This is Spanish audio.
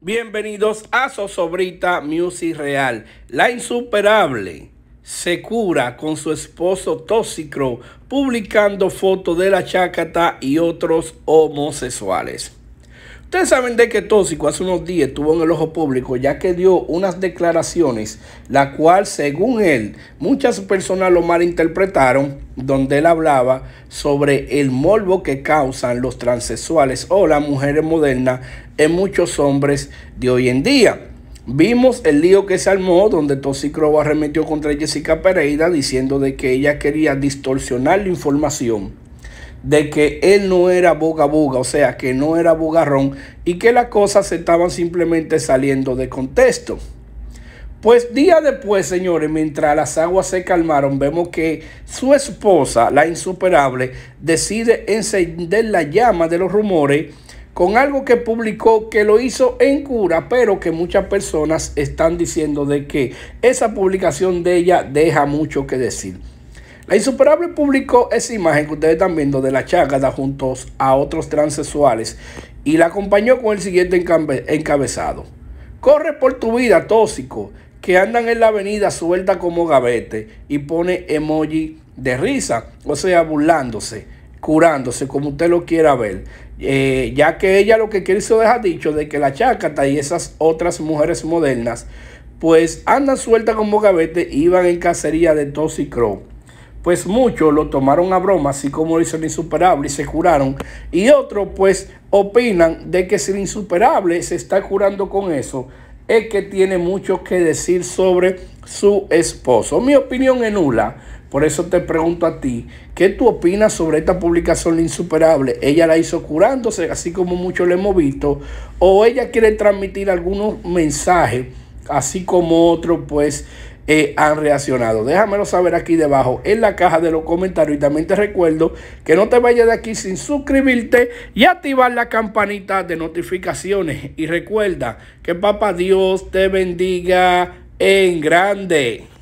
Bienvenidos a Sosobrita Music Real. La insuperable se cura con su esposo tóxico publicando fotos de la chácata y otros homosexuales. Ustedes saben de que Tóxico hace unos días estuvo en el ojo público ya que dio unas declaraciones, la cual según él muchas personas lo malinterpretaron donde él hablaba sobre el morbo que causan los transexuales o las mujeres modernas en muchos hombres de hoy en día. Vimos el lío que se armó donde Toxicro arremetió contra Jessica Pereira diciendo de que ella quería distorsionar la información de que él no era boga boga, o sea, que no era bugarrón y que las cosas estaban simplemente saliendo de contexto. Pues día después, señores, mientras las aguas se calmaron, vemos que su esposa, la insuperable, decide encender la llama de los rumores con algo que publicó que lo hizo en cura, pero que muchas personas están diciendo de que esa publicación de ella deja mucho que decir. La insuperable publicó esa imagen que ustedes están viendo de la chagada juntos a otros transexuales y la acompañó con el siguiente encabezado. Corre por tu vida, tóxico que andan en la avenida suelta como gavete y pone emoji de risa, o sea, burlándose, curándose, como usted lo quiera ver. Eh, ya que ella lo que quiso dejar dicho de que la Chácata y esas otras mujeres modernas, pues andan suelta como gavete y en cacería de tos y crow. Pues muchos lo tomaron a broma, así como lo hizo insuperable y se curaron. Y otros pues opinan de que si el insuperable se está curando con eso, es que tiene mucho que decir sobre su esposo. Mi opinión es nula. Por eso te pregunto a ti, ¿qué tú opinas sobre esta publicación Insuperable? ¿Ella la hizo curándose, así como muchos le hemos visto? ¿O ella quiere transmitir algunos mensajes, así como otro, pues, eh, han reaccionado. Déjamelo saber aquí debajo en la caja de los comentarios. Y también te recuerdo que no te vayas de aquí sin suscribirte y activar la campanita de notificaciones. Y recuerda que Papá Dios te bendiga en grande.